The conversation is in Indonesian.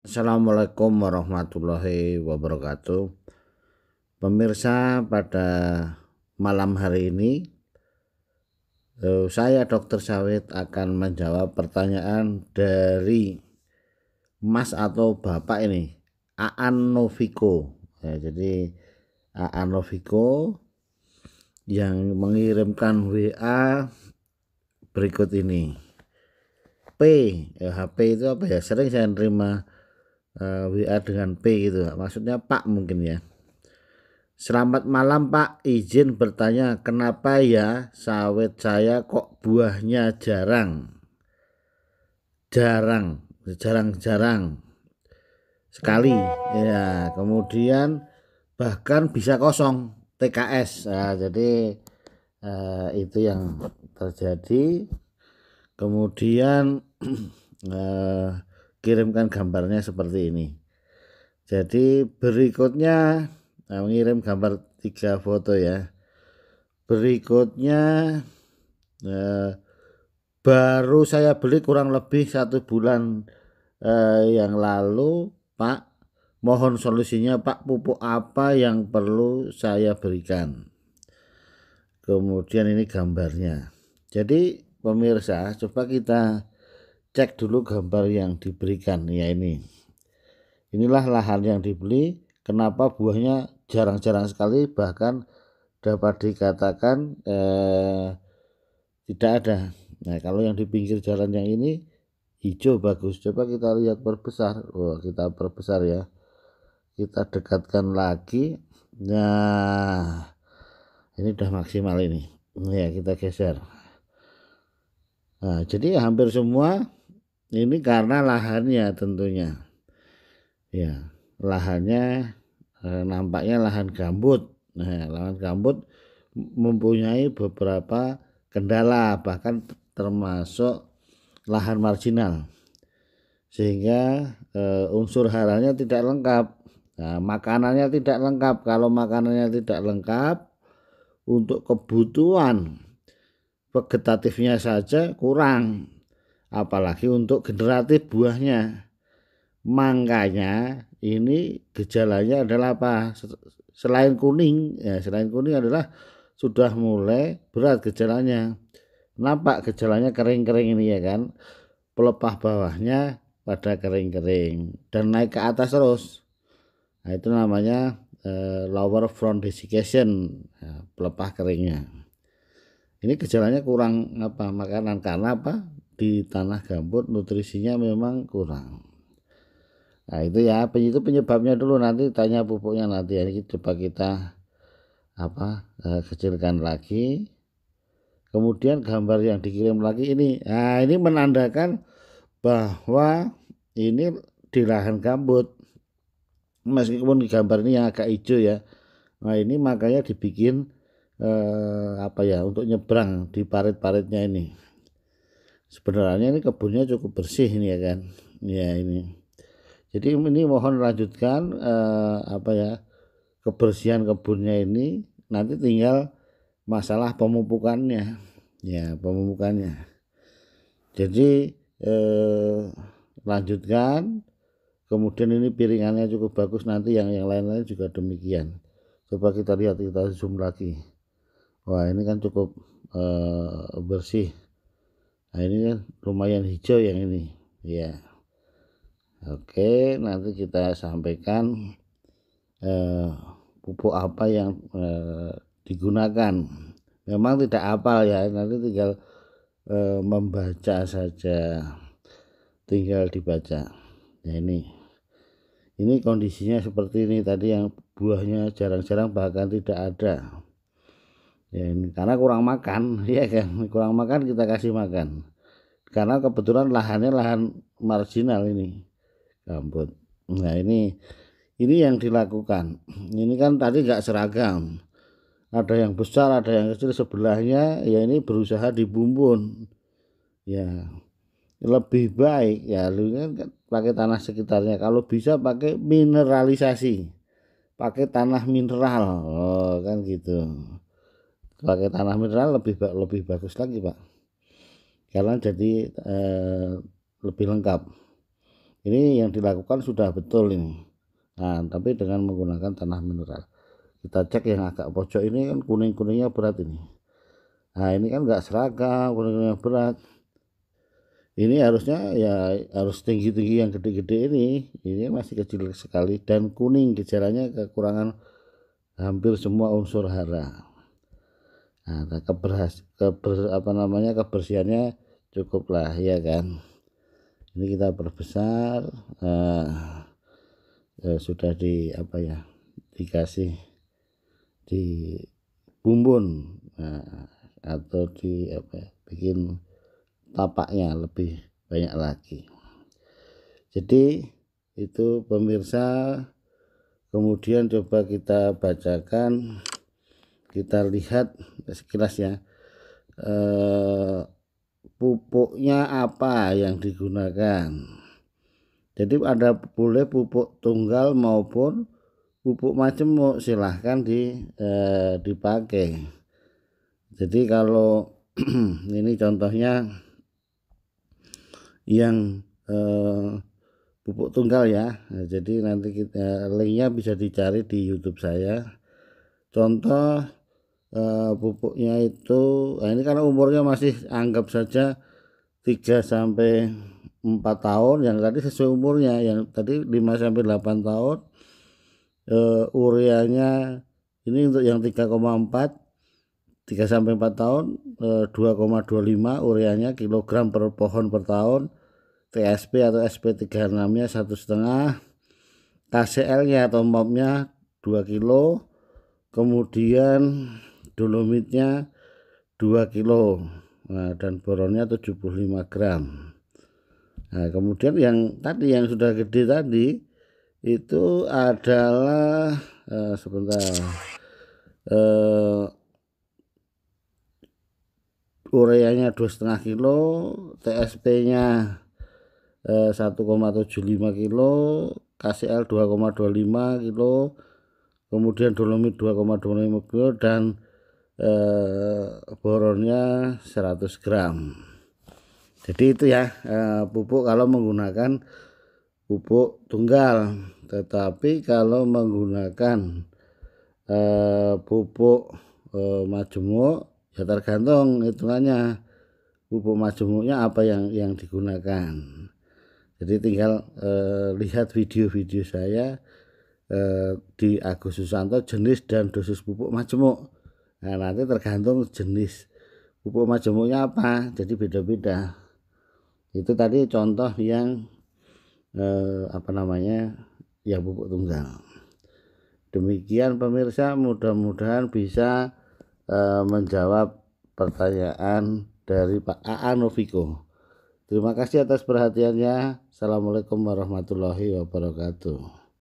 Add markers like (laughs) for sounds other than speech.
Assalamualaikum warahmatullahi wabarakatuh. Pemirsa, pada malam hari ini eh, saya dokter Sawit akan menjawab pertanyaan dari Mas atau Bapak ini, Aan Noviko. Ya, jadi Aan Noviko yang mengirimkan WA berikut ini. P, HP eh, itu apa ya? Sering saya terima uh, eh, WA dengan P gitu maksudnya Pak mungkin ya Selamat malam Pak, izin bertanya kenapa ya sawit saya kok buahnya jarang? Jarang, jarang-jarang sekali ya kemudian bahkan bisa kosong TKS nah, jadi uh, itu yang terjadi kemudian uh, (clears throat) kirimkan gambarnya seperti ini jadi berikutnya nah, mengirim gambar tiga foto ya berikutnya eh, baru saya beli kurang lebih satu bulan eh, yang lalu Pak mohon solusinya Pak pupuk apa yang perlu saya berikan kemudian ini gambarnya jadi pemirsa coba kita cek dulu gambar yang diberikan ya ini inilah lahan yang dibeli kenapa buahnya jarang-jarang sekali bahkan dapat dikatakan eh, tidak ada nah kalau yang di pinggir jalan yang ini hijau bagus coba kita lihat perbesar oh, kita perbesar ya kita dekatkan lagi nah ini udah maksimal ini ya kita geser nah jadi hampir semua ini karena lahannya tentunya ya lahannya eh, nampaknya lahan gambut nah lahan gambut mempunyai beberapa kendala bahkan termasuk lahan marginal sehingga uh, unsur haranya tidak lengkap Nah, makanannya tidak lengkap. Kalau makanannya tidak lengkap, untuk kebutuhan vegetatifnya saja kurang apalagi untuk generatif buahnya. mangkanya ini gejalanya adalah apa? Selain kuning, ya selain kuning adalah sudah mulai berat gejalanya. Nampak gejalanya kering-kering ini ya kan. Pelepah bawahnya pada kering-kering dan naik ke atas terus. Nah, itu namanya eh, lower front desiccation, ya, pelepah keringnya. Ini gejalanya kurang apa makanan karena apa? di tanah gambut nutrisinya memang kurang nah itu ya itu penyebabnya dulu nanti tanya pupuknya nanti ya ini coba kita apa eh, kecilkan lagi kemudian gambar yang dikirim lagi ini nah ini menandakan bahwa ini di lahan gambut meskipun gambar ini yang agak hijau ya nah ini makanya dibikin eh, apa ya untuk nyebrang di parit-paritnya ini sebenarnya ini kebunnya cukup bersih ini ya kan ya ini jadi ini mohon lanjutkan eh, apa ya kebersihan kebunnya ini nanti tinggal masalah pemupukannya ya pemupukannya jadi eh, lanjutkan kemudian ini piringannya cukup bagus nanti yang yang lain-lain juga demikian coba kita lihat kita zoom lagi wah ini kan cukup eh, bersih nah ini kan lumayan hijau yang ini ya oke nanti kita sampaikan eh, pupuk apa yang eh, digunakan memang tidak apal ya nanti tinggal eh, membaca saja tinggal dibaca ya ini ini kondisinya seperti ini tadi yang buahnya jarang-jarang bahkan tidak ada ya ini karena kurang makan (laughs) ya kan kurang makan kita kasih makan karena kebetulan lahannya lahan marginal ini gambut ya nah ini ini yang dilakukan ini kan tadi nggak seragam ada yang besar ada yang kecil sebelahnya ya ini berusaha dibumbun ya lebih baik ya lu kan pakai tanah sekitarnya kalau bisa pakai mineralisasi pakai tanah mineral oh, kan gitu pakai tanah mineral lebih lebih bagus lagi pak karena jadi e, lebih lengkap ini yang dilakukan sudah betul ini nah tapi dengan menggunakan tanah mineral kita cek yang agak pojok ini kan kuning kuningnya berat ini nah ini kan nggak seragam kuning kuningnya berat ini harusnya ya harus tinggi tinggi yang gede gede ini ini masih kecil sekali dan kuning gejalanya kekurangan hampir semua unsur hara nah keberhas keber apa namanya kebersihannya cukuplah ya kan ini kita perbesar eh, eh, sudah di apa ya dikasih di bumbun eh, atau di apa ya, bikin tapaknya lebih banyak lagi jadi itu pemirsa kemudian coba kita bacakan kita lihat sekilas ya eh, pupuknya apa yang digunakan jadi ada boleh pupuk tunggal maupun pupuk majemuk silahkan di eh, dipakai jadi kalau (clears throat) ini contohnya yang eh, pupuk tunggal ya nah, jadi nanti kita linknya bisa dicari di YouTube saya contoh Eh, pupuknya itu nah ini karena umurnya masih anggap saja 3 sampai 4 tahun yang tadi sesuai umurnya yang tadi 5 sampai 8 tahun uh, eh, urianya ini untuk yang 3,4 3 sampai 4 tahun uh, 2,25 urianya kilogram per pohon per tahun TSP atau SP36-nya satu setengah KCL-nya atau MOP nya 2 kilo kemudian dolomitnya 2 kilo nah, dan boronnya 75 gram nah kemudian yang tadi yang sudah gede tadi itu adalah eh, sebentar eh, ureanya 2,5 kilo TSP-nya eh, 1,75 kilo KCL 2,25 kilo kemudian dolomit 2,25 kilo dan eh, boronnya 100 gram jadi itu ya eh, pupuk kalau menggunakan pupuk tunggal tetapi kalau menggunakan eh, pupuk eh, majemuk ya tergantung hitungannya pupuk majemuknya apa yang yang digunakan jadi tinggal eh, lihat video-video saya eh, di Agus Susanto jenis dan dosis pupuk majemuk Nah, nanti tergantung jenis pupuk majemuknya apa, jadi beda-beda. Itu tadi contoh yang eh, apa namanya? ya pupuk tunggal. Demikian pemirsa, mudah-mudahan bisa eh, menjawab pertanyaan dari Pak AA Noviko. Terima kasih atas perhatiannya. Assalamualaikum warahmatullahi wabarakatuh.